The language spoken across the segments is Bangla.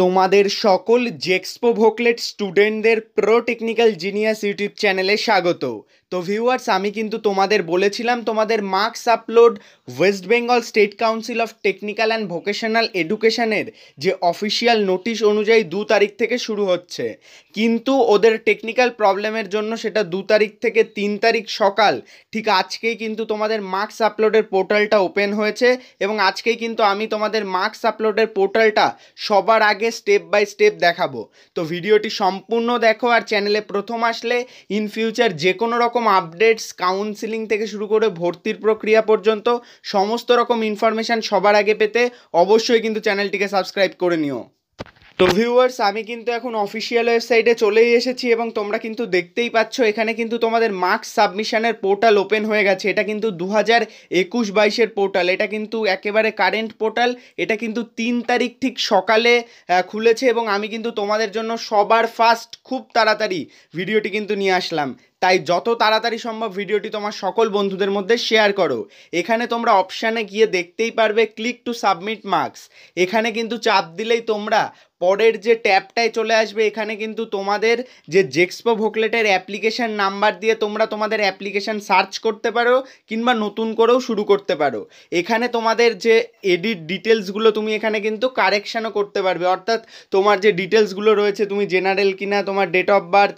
তোমাদের সকল জেক্সপো ভোকলেট স্টুডেন্টদের প্রো টেকনিক্যাল জিনিয়াস ইউটিউব চ্যানেলে স্বাগত তো ভিউয়ার্স আমি কিন্তু তোমাদের বলেছিলাম তোমাদের marks upload West Bengal State Council of Technical and Vocational এডুকেশনের যে অফিসিয়াল নোটিশ অনুযায়ী দু তারিখ থেকে শুরু হচ্ছে কিন্তু ওদের টেকনিক্যাল প্রবলেমের জন্য সেটা দু তারিখ থেকে তিন তারিখ সকাল ঠিক আজকেই কিন্তু তোমাদের মার্কস আপলোডের পোর্টালটা ওপেন হয়েছে এবং আজকেই কিন্তু আমি তোমাদের মার্কস আপলোডের পোর্টালটা সবার আগে স্টেপ বাই স্টেপ দেখাবো তো ভিডিওটি সম্পূর্ণ দেখো আর চ্যানেলে প্রথম আসলে ইন ফিউচার যে কোনো রকম রকম আপডেটস কাউন্সিলিং থেকে শুরু করে ভর্তির প্রক্রিয়া পর্যন্ত সমস্ত রকম ইনফরমেশান সবার আগে পেতে অবশ্যই কিন্তু চ্যানেলটিকে সাবস্ক্রাইব করে নিও তো ভিউয়ার্স আমি কিন্তু এখন অফিসিয়াল ওয়েবসাইটে চলেই এসেছি এবং তোমরা কিন্তু দেখতেই পাচ্ছ এখানে কিন্তু তোমাদের মার্কস সাবমিশনের পোর্টাল ওপেন হয়ে গেছে এটা কিন্তু দু হাজার একুশ বাইশের পোর্টাল এটা কিন্তু একেবারে কারেন্ট পোর্টাল এটা কিন্তু তিন তারিখ ঠিক সকালে খুলেছে এবং আমি কিন্তু তোমাদের জন্য সবার ফার্স্ট খুব তাড়াতাড়ি ভিডিওটি কিন্তু নিয়ে আসলাম তাই যত তাড়াতাড়ি সম্ভব ভিডিওটি তোমার সকল বন্ধুদের মধ্যে শেয়ার করো এখানে তোমরা অপশানে গিয়ে দেখতেই পারবে ক্লিক টু সাবমিট মার্কস এখানে কিন্তু চাপ দিলেই তোমরা পরের যে ট্যাবটায় চলে আসবে এখানে কিন্তু তোমাদের যে জেক্সপো ভোকলেটের অ্যাপ্লিকেশান নাম্বার দিয়ে তোমরা তোমাদের অ্যাপ্লিকেশান সার্চ করতে পারো কিংবা নতুন করেও শুরু করতে পারো এখানে তোমাদের যে এডিট ডিটেলসগুলো তুমি এখানে কিন্তু কারেকশানও করতে পারবে অর্থাৎ তোমার যে ডিটেলসগুলো রয়েছে তুমি জেনারেল কিনা তোমার ডেট অফ বার্থ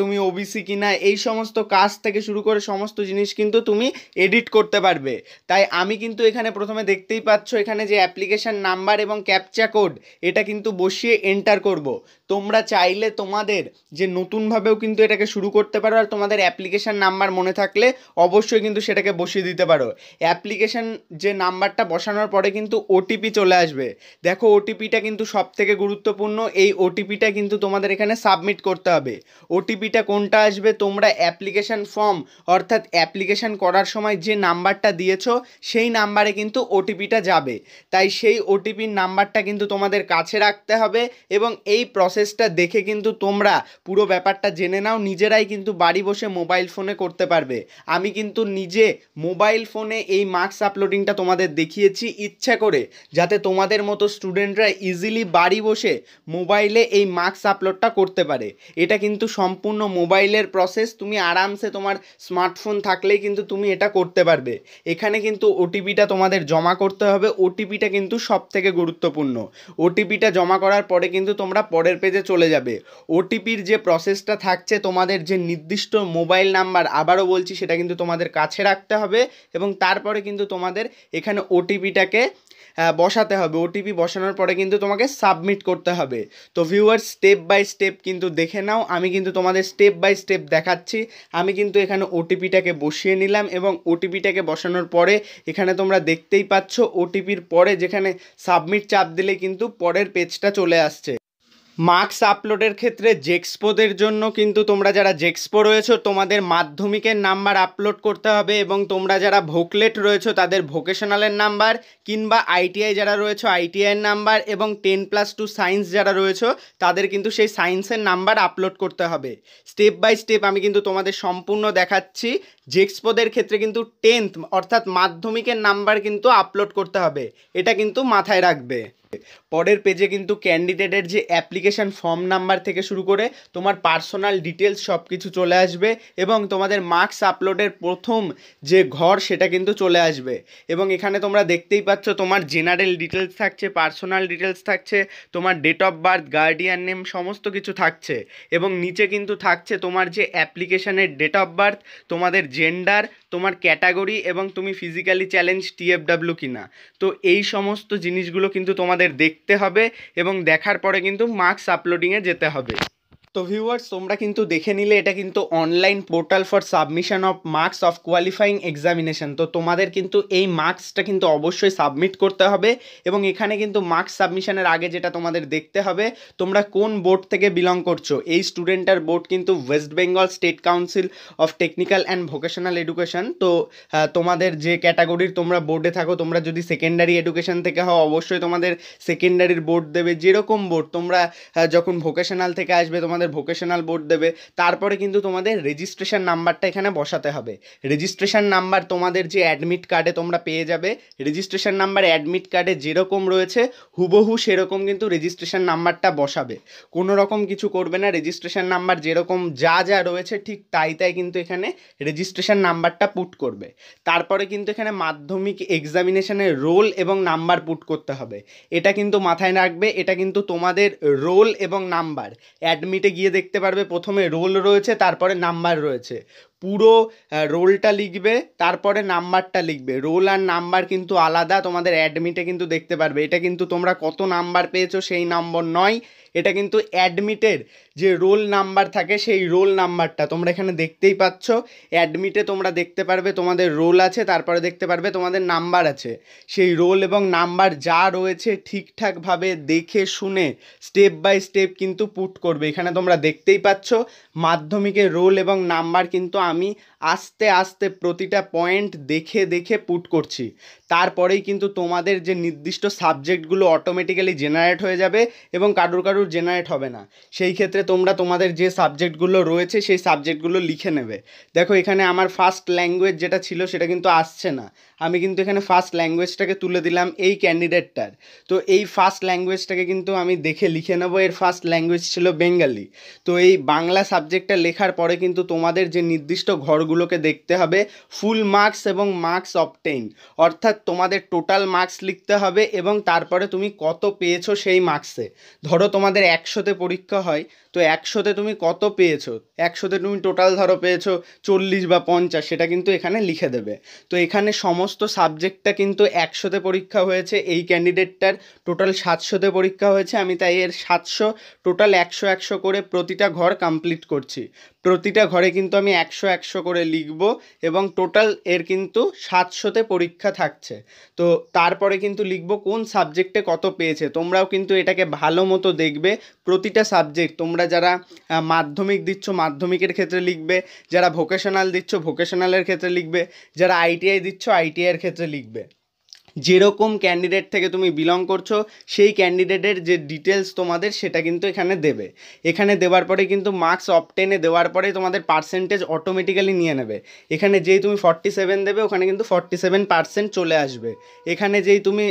তুমি ওবিসি কিনা এই সমস্ত কাজ থেকে শুরু করে সমস্ত জিনিস কিন্তু তুমি এডিট করতে পারবে তাই আমি কিন্তু এখানে প্রথমে দেখতেই পাচ্ছ এখানে যে অ্যাপ্লিকেশান নাম্বার এবং ক্যাপচা কোড এটা কিন্তু বসিয়ে বসিয়ে এন্টার করব তোমরা চাইলে তোমাদের যে নতুনভাবেও কিন্তু এটাকে শুরু করতে পারো আর তোমাদের অ্যাপ্লিকেশান নাম্বার মনে থাকলে অবশ্যই কিন্তু সেটাকে বসিয়ে দিতে পারো অ্যাপ্লিকেশান যে নাম্বারটা বসানোর পরে কিন্তু ওটিপি চলে আসবে দেখো ওটিপিটা কিন্তু সব থেকে গুরুত্বপূর্ণ এই ওটিপিটা কিন্তু তোমাদের এখানে সাবমিট করতে হবে ওটিপিটা কোনটা আসবে তোমরা অ্যাপ্লিকেশান ফর্ম অর্থাৎ অ্যাপ্লিকেশান করার সময় যে নাম্বারটা দিয়েছ সেই নাম্বারে কিন্তু ওটিপিটা যাবে তাই সেই ওটিপির নাম্বারটা কিন্তু তোমাদের কাছে রাখতে হবে এবং এই প্রসেস প্রসেসটা দেখে কিন্তু তোমরা পুরো ব্যাপারটা জেনে নাও নিজেরাই কিন্তু বাড়ি বসে মোবাইল ফোনে করতে পারবে আমি কিন্তু নিজে মোবাইল ফোনে এই মার্কস আপলোডিংটা তোমাদের দেখিয়েছি ইচ্ছা করে যাতে তোমাদের মতো স্টুডেন্টরা ইজিলি বাড়ি বসে মোবাইলে এই মার্কস আপলোডটা করতে পারে এটা কিন্তু সম্পূর্ণ মোবাইলের প্রসেস তুমি আরামসে তোমার স্মার্টফোন থাকলেই কিন্তু তুমি এটা করতে পারবে এখানে কিন্তু ওটিপিটা তোমাদের জমা করতে হবে ওটিপিটা কিন্তু সবথেকে গুরুত্বপূর্ণ ওটিপিটা জমা করার পরে কিন্তু তোমরা পরের পেজে চলে যাবে ওটিপির যে প্রসেসটা থাকছে তোমাদের যে নির্দিষ্ট মোবাইল নাম্বার আবারও বলছি সেটা কিন্তু তোমাদের কাছে রাখতে হবে এবং তারপরে কিন্তু তোমাদের এখানে ওটিপিটাকে বসাতে হবে ওটিপি বসানোর পরে কিন্তু তোমাকে সাবমিট করতে হবে তো ভিউয়ার স্টেপ বাই স্টেপ কিন্তু দেখে নাও আমি কিন্তু তোমাদের স্টেপ বাই স্টেপ দেখাচ্ছি আমি কিন্তু এখানে ওটিপিটাকে বসিয়ে নিলাম এবং ওটিপিটাকে বসানোর পরে এখানে তোমরা দেখতেই পাচ্ছ ওটিপির পরে যেখানে সাবমিট চাপ দিলে কিন্তু পরের পেজটা চলে আসছে মার্কস আপলোডের ক্ষেত্রে জেক্সপোদের জন্য কিন্তু তোমরা যারা জেক্সপো রয়েছো তোমাদের মাধ্যমিকের নাম্বার আপলোড করতে হবে এবং তোমরা যারা ভোকলেট রয়েছো তাদের ভোকেশনালের নাম্বার কিংবা আইটিআই যারা রয়েছো আইটিআইয়ের নাম্বার এবং টেন প্লাস টু সায়েন্স যারা রয়েছো তাদের কিন্তু সেই সায়েন্সের নাম্বার আপলোড করতে হবে স্টেপ বাই স্টেপ আমি কিন্তু তোমাদের সম্পূর্ণ দেখাচ্ছি জেক্সপোদের ক্ষেত্রে কিন্তু টেন্থ অর্থাৎ মাধ্যমিকের নাম্বার কিন্তু আপলোড করতে হবে এটা কিন্তু মাথায় রাখবে পরের পেজে কিন্তু ক্যান্ডিডেটের যে অ্যাপ্লিকেশান ফর্ম নাম্বার থেকে শুরু করে তোমার পার্সোনাল ডিটেলস সব কিছু চলে আসবে এবং তোমাদের মার্কস আপলোডের প্রথম যে ঘর সেটা কিন্তু চলে আসবে এবং এখানে তোমরা দেখতেই পাচ্ছ তোমার জেনারেল ডিটেলস থাকছে পার্সোনাল ডিটেলস থাকছে তোমার date of birth guardian name সমস্ত কিছু থাকছে এবং নিচে কিন্তু থাকছে তোমার যে অ্যাপ্লিকেশানের ডেট অফ বার্থ তোমাদের জেন্ডার তোমার ক্যাটাগরি এবং তুমি ফিজিক্যালি চ্যালেঞ্জ টিএফডাব্লিউ কিনা তো এই সমস্ত জিনিসগুলো কিন্তু তোমাদের তোমাদের দেখতে হবে এবং দেখার পরে কিন্তু মার্কস আপলোডিংয়ে যেতে হবে তো ভিউয়ার্স তোমরা কিন্তু দেখে নিলে এটা কিন্তু online portal for submission of marks of qualifying examination তো তোমাদের কিন্তু এই মার্কসটা কিন্তু অবশ্যই সাবমিট করতে হবে এবং এখানে কিন্তু মার্কস সাবমিশনের আগে যেটা তোমাদের দেখতে হবে তোমরা কোন বোর্ড থেকে বিলং করছো এই স্টুডেন্টের বোর্ড কিন্তু West Bengal State Council of Technical and Vocational Education তো তোমাদের যে ক্যাটাগরির তোমরা বোর্ডে থাকো তোমরা যদি সেকেন্ডারি এডুকেশন থেকে হও অবশ্যই তোমাদের সেকেন্ডারির বোর্ড দেবে যেরকম বোর্ড তোমরা যখন ভোকেশনাল থেকে আসবে তোমাদের তোমাদের ভোকেশনাল বোর্ড দেবে তারপরে কিন্তু তোমাদের রেজিস্ট্রেশন নাম্বারটা এখানে বসাতে হবে রেজিস্ট্রেশন নাম্বার তোমাদের যে অ্যাডমিট কার্ডে তোমরা পেয়ে যাবে রেজিস্ট্রেশন নাম্বার অ্যাডমিট কার্ডে যেরকম রয়েছে হুবহু সেরকম কিন্তু রেজিস্ট্রেশন নাম্বারটা বসাবে কোনো রকম কিছু করবে না রেজিস্ট্রেশন নাম্বার যেরকম যা যা রয়েছে ঠিক তাই তাই কিন্তু এখানে রেজিস্ট্রেশন নাম্বারটা পুট করবে তারপরে কিন্তু এখানে মাধ্যমিক এক্সামিনেশনের রোল এবং নাম্বার পুট করতে হবে এটা কিন্তু মাথায় রাখবে এটা কিন্তু তোমাদের রোল এবং নাম্বার অ্যাডমিটে গিয়ে দেখতে পারবে প্রথমে রোল রয়েছে তারপরে নাম্বার রয়েছে পুরো রোলটা লিখবে তারপরে নাম্বারটা লিখবে রোল আর নাম্বার কিন্তু আলাদা তোমাদের অ্যাডমিটে কিন্তু দেখতে পারবে এটা কিন্তু তোমরা কত নাম্বার পেয়েছো সেই নম্বর নয় এটা কিন্তু অ্যাডমিটের যে রোল নাম্বার থাকে সেই রোল নাম্বারটা তোমরা এখানে দেখতেই পাচ্ছ অ্যাডমিটে তোমরা দেখতে পারবে তোমাদের রোল আছে তারপরে দেখতে পারবে তোমাদের নাম্বার আছে সেই রোল এবং নাম্বার যা রয়েছে ঠিকঠাকভাবে দেখে শুনে স্টেপ বাই স্টেপ কিন্তু পুট করবে এখানে তোমরা দেখতেই পাচ্ছ মাধ্যমিকের রোল এবং নাম্বার কিন্তু আমি আস্তে আস্তে প্রতিটা পয়েন্ট দেখে দেখে পুট করছি তারপরেই কিন্তু তোমাদের যে নির্দিষ্ট সাবজেক্টগুলো অটোমেটিক্যালি জেনারেট হয়ে যাবে এবং কারুর কারুর জেনারেট হবে না সেই ক্ষেত্রে তোমরা তোমাদের যে সাবজেক্টগুলো রয়েছে সেই সাবজেক্টগুলো লিখে নেবে দেখো এখানে আমার ফার্স্ট ল্যাঙ্গুয়েজ যেটা ছিল সেটা কিন্তু আসছে না আমি কিন্তু এখানে ফার্স্ট ল্যাঙ্গুয়েজটাকে তুলে দিলাম এই ক্যান্ডিডেটটার তো এই ফার্স্ট ল্যাঙ্গুয়েজটাকে কিন্তু আমি দেখে লিখে নেবো এর ফার্স্ট ল্যাঙ্গুয়েজ ছিল বেঙ্গালি তো এই বাংলা সাবজেক্টটা লেখার পরে কিন্তু তোমাদের যে নির্দিষ্ট ঘরগুলোকে দেখতে হবে ফুল মার্কস এবং মার্কস অপটেন অর্থাৎ তোমাদের টোটাল মার্কস লিখতে হবে এবং তারপরে তুমি কত পেয়েছো সেই মার্কসে ধরো তোমাদের একশোতে পরীক্ষা হয় তো একশোতে তুমি কত পেয়েছো একশোতে তুমি টোটাল ধরো পেয়েছো চল্লিশ বা পঞ্চাশ সেটা কিন্তু এখানে লিখে দেবে তো এখানে সমস্ত সাবজেক্টটা কিন্তু একশোতে পরীক্ষা হয়েছে এই ক্যান্ডিডেটটার টোটাল সাতশোতে পরীক্ষা হয়েছে আমি তাই এর সাতশো টোটাল একশো একশো করে প্রতিটা ঘর কমপ্লিট করছি প্রতিটা ঘরে কিন্তু আমি একশো একশো করে লিখব এবং টোটাল এর কিন্তু সাতশোতে পরীক্ষা থাকছে তো তারপরে কিন্তু লিখব কোন সাবজেক্টে কত পেয়েছে তোমরাও কিন্তু এটাকে ভালো মতো দেখবে প্রতিটা সাবজেক্ট তোমরা তোমরা যারা মাধ্যমিক দিচ্ছ মাধ্যমিকের ক্ষেত্রে লিখবে যারা ভোকেশনাল দিচ্ছ ভোকেশনালের ক্ষেত্রে লিখবে যারা আইটিআই দিচ্ছ আইটিআইয়ের ক্ষেত্রে লিখবে যেরকম ক্যান্ডিডেট থেকে তুমি বিলং করছো সেই ক্যান্ডিডেটের যে ডিটেলস তোমাদের সেটা কিন্তু এখানে দেবে এখানে দেওয়ার পরে কিন্তু মার্কস অপটেনে দেওয়ার পরে তোমাদের পার্সেন্টেজ অটোমেটিক্যালি নিয়ে নেবে এখানে যেই তুমি ফর্টি সেভেন দেবে ওখানে কিন্তু ফর্টি সেভেন পার্সেন্ট চলে আসবে এখানে যেই তুমি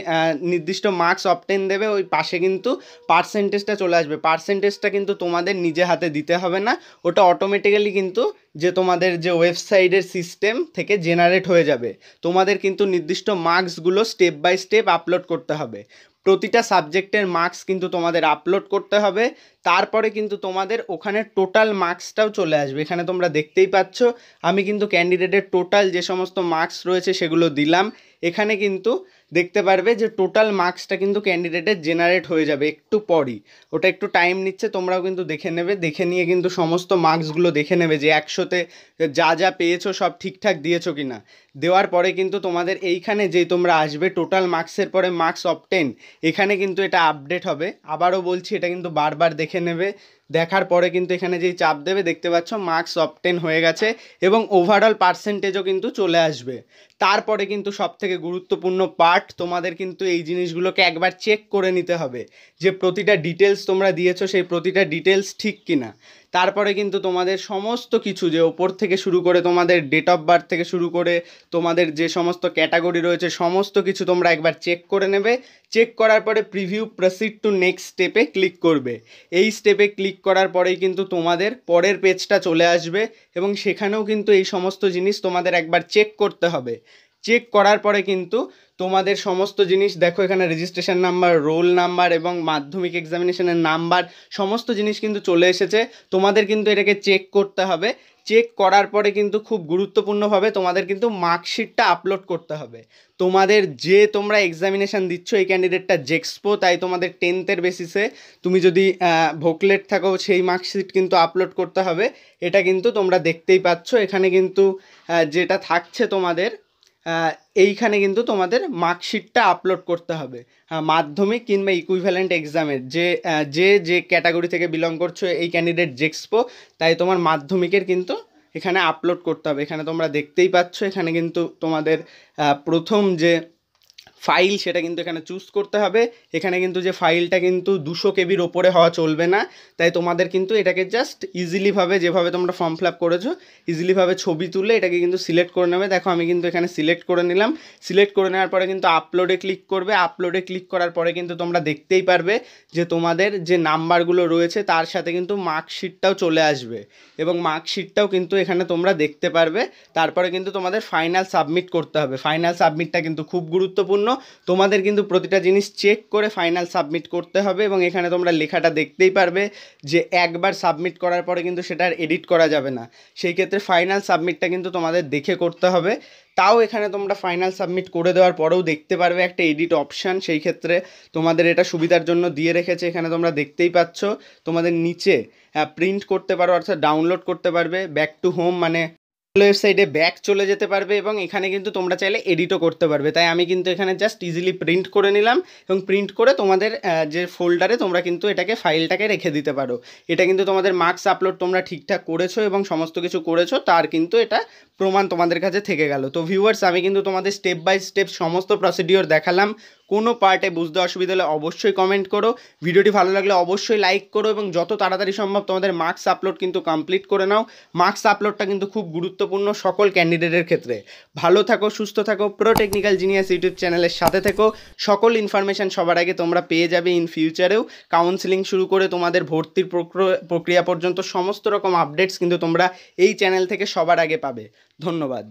নির্দিষ্ট মার্কস অপটেন দেবে ওই পাশে কিন্তু পার্সেন্টেজটা চলে আসবে পার্সেন্টেজটা কিন্তু তোমাদের নিজে হাতে দিতে হবে না ওটা অটোমেটিক্যালি কিন্তু যে তোমাদের যে ওয়েবসাইটের সিস্টেম থেকে জেনারেট হয়ে যাবে তোমাদের কিন্তু নির্দিষ্ট মার্কসগুলো স্টেপ বাই স্টেপ আপলোড করতে হবে প্রতিটা সাবজেক্টের মার্কস কিন্তু তোমাদের আপলোড করতে হবে তারপরে কিন্তু তোমাদের ওখানে টোটাল মার্কসটাও চলে আসবে এখানে তোমরা দেখতেই পাচ্ছ আমি কিন্তু ক্যান্ডিডেটের টোটাল যে সমস্ত মার্কস রয়েছে সেগুলো দিলাম এখানে কিন্তু দেখতে পারবে যে টোটাল মার্কসটা কিন্তু ক্যান্ডিডেটের জেনারেট হয়ে যাবে একটু পরই ওটা একটু টাইম নিচ্ছে তোমরাও কিন্তু দেখে নেবে দেখে নিয়ে কিন্তু সমস্ত মার্কসগুলো দেখে নেবে যে একশোতে যা যা পেয়েছো সব ঠিকঠাক দিয়েছো কি না দেওয়ার পরে কিন্তু তোমাদের এইখানে যেই তোমরা আসবে টোটাল মার্কসের পরে মার্কস অপটেন এখানে কিন্তু এটা আপডেট হবে আবারও বলছি এটা কিন্তু বারবার দেখে নেবে দেখার পরে কিন্তু এখানে যেই চাপ দেবে দেখতে পাচ্ছ মার্কস অপটেন হয়ে গেছে এবং ওভারঅল পার্সেন্টেজও কিন্তু চলে আসবে তারপরে কিন্তু সবথেকে গুরুত্বপূর্ণ পার্ট তোমাদের কিন্তু এই জিনিসগুলোকে একবার চেক করে নিতে হবে যে প্রতিটা ডিটেলস তোমরা দিয়েছো সেই প্রতিটা ডিটেলস ঠিক কিনা তারপরে কিন্তু তোমাদের সমস্ত কিছু যে ওপর থেকে শুরু করে তোমাদের ডেট অফ বার্থ থেকে শুরু করে তোমাদের যে সমস্ত ক্যাটাগরি রয়েছে সমস্ত কিছু তোমরা একবার চেক করে নেবে চেক করার পরে প্রিভিউ প্রসিড টু নেক্সট স্টেপে ক্লিক করবে এই স্টেপে ক্লিক করার পরেই কিন্তু তোমাদের পরের পেজটা চলে আসবে এবং সেখানেও কিন্তু এই সমস্ত জিনিস তোমাদের একবার চেক করতে হবে চেক করার পরে কিন্তু তোমাদের সমস্ত জিনিস দেখো এখানে রেজিস্ট্রেশন নাম্বার রোল নাম্বার এবং মাধ্যমিক এক্সামিনেশনের নাম্বার সমস্ত জিনিস কিন্তু চলে এসেছে তোমাদের কিন্তু এটাকে চেক করতে হবে চেক করার পরে কিন্তু খুব গুরুত্বপূর্ণভাবে তোমাদের কিন্তু মার্কশিটটা আপলোড করতে হবে তোমাদের যে তোমরা এক্সামিনেশান দিচ্ছ এই ক্যান্ডিডেটটা জেক্সপো তাই তোমাদের টেন্থের বেসিসে তুমি যদি ভোকলেট থাকো সেই মার্কশিট কিন্তু আপলোড করতে হবে এটা কিন্তু তোমরা দেখতেই পাচ্ছ এখানে কিন্তু যেটা থাকছে তোমাদের এইখানে কিন্তু তোমাদের মার্কশিটটা আপলোড করতে হবে মাধ্যমিক কিংবা ইকুইভ্যালেন্ট এক্সামের যে যে যে ক্যাটাগরি থেকে বিলং করছো এই ক্যান্ডিডেট জেক্সপো তাই তোমার মাধ্যমিকের কিন্তু এখানে আপলোড করতে হবে এখানে তোমরা দেখতেই পাচ্ছ এখানে কিন্তু তোমাদের প্রথম যে ফাইল সেটা কিন্তু এখানে চুজ করতে হবে এখানে কিন্তু যে ফাইলটা কিন্তু দুশো কেবির ওপরে হওয়া চলবে না তাই তোমাদের কিন্তু এটাকে জাস্ট ইজিলিভাবে যেভাবে তোমরা ফর্ম ফিল আপ করেছো ইজিলিভাবে ছবি তুলে এটাকে কিন্তু সিলেক্ট করে নেবে দেখো আমি কিন্তু এখানে সিলেক্ট করে নিলাম সিলেক্ট করে নেওয়ার পরে কিন্তু আপলোডে ক্লিক করবে আপলোডে ক্লিক করার পরে কিন্তু তোমরা দেখতেই পারবে যে তোমাদের যে নাম্বারগুলো রয়েছে তার সাথে কিন্তু মার্কশিটটাও চলে আসবে এবং মার্কশিটটাও কিন্তু এখানে তোমরা দেখতে পারবে তারপরে কিন্তু তোমাদের ফাইনাল সাবমিট করতে হবে ফাইনাল সাবমিটটা কিন্তু খুব গুরুত্বপূর্ণ তোমাদের কিন্তু প্রতিটা জিনিস চেক করে ফাইনাল সাবমিট করতে হবে এবং এখানে তোমরা লেখাটা দেখতেই পারবে যে একবার সাবমিট করার পরে কিন্তু সেটা আর এডিট করা যাবে না সেই ক্ষেত্রে ফাইনাল সাবমিটটা কিন্তু তোমাদের দেখে করতে হবে তাও এখানে তোমরা ফাইনাল সাবমিট করে দেওয়ার পরেও দেখতে পারবে একটা এডিট অপশান সেই ক্ষেত্রে তোমাদের এটা সুবিধার জন্য দিয়ে রেখেছে এখানে তোমরা দেখতেই পাচ্ছ তোমাদের নিচে প্রিন্ট করতে পারো অর্থাৎ ডাউনলোড করতে পারবে ব্যাক টু হোম মানে ওয়েবসাইটে ব্যাক চলে যেতে পারবে এবং এখানে কিন্তু তোমরা চাইলে এডিটও করতে পারবে তাই আমি কিন্তু এখানে জাস্ট ইজিলি প্রিন্ট করে নিলাম এবং প্রিন্ট করে তোমাদের যে ফোল্ডারে তোমরা কিন্তু এটাকে ফাইলটাকে রেখে দিতে পারো এটা কিন্তু তোমাদের মার্কস আপলোড তোমরা ঠিকঠাক করেছো এবং সমস্ত কিছু করেছো তার কিন্তু এটা প্রমাণ তোমাদের কাছে থেকে গেল তো ভিউয়ার্স আমি কিন্তু তোমাদের স্টেপ বাই স্টেপ সমস্ত প্রসিডিওর দেখালাম কোনো পার্টে বুঝতে অসুবিধা হলে অবশ্যই কমেন্ট করো ভিডিওটি ভালো লাগলে অবশ্যই লাইক করো এবং যত তাড়াতাড়ি সম্ভব তোমাদের মার্কস আপলোড কিন্তু কমপ্লিট করে নাও মার্কস আপলোডটা কিন্তু খুব গুরুত্ব গুরুত্বপূর্ণ সকল ক্যান্ডিডেটের ক্ষেত্রে ভালো থাকো সুস্থ থাকো প্রো টেকনিক্যাল জিনিয়াস ইউটিউব চ্যানেলের সাথে থেকো সকল ইনফরমেশান সবার আগে তোমরা পেয়ে যাবে ইন ফিউচারেও কাউন্সিলিং শুরু করে তোমাদের ভর্তির প্রক্রিয়া পর্যন্ত সমস্ত রকম আপডেটস কিন্তু তোমরা এই চ্যানেল থেকে সবার আগে পাবে ধন্যবাদ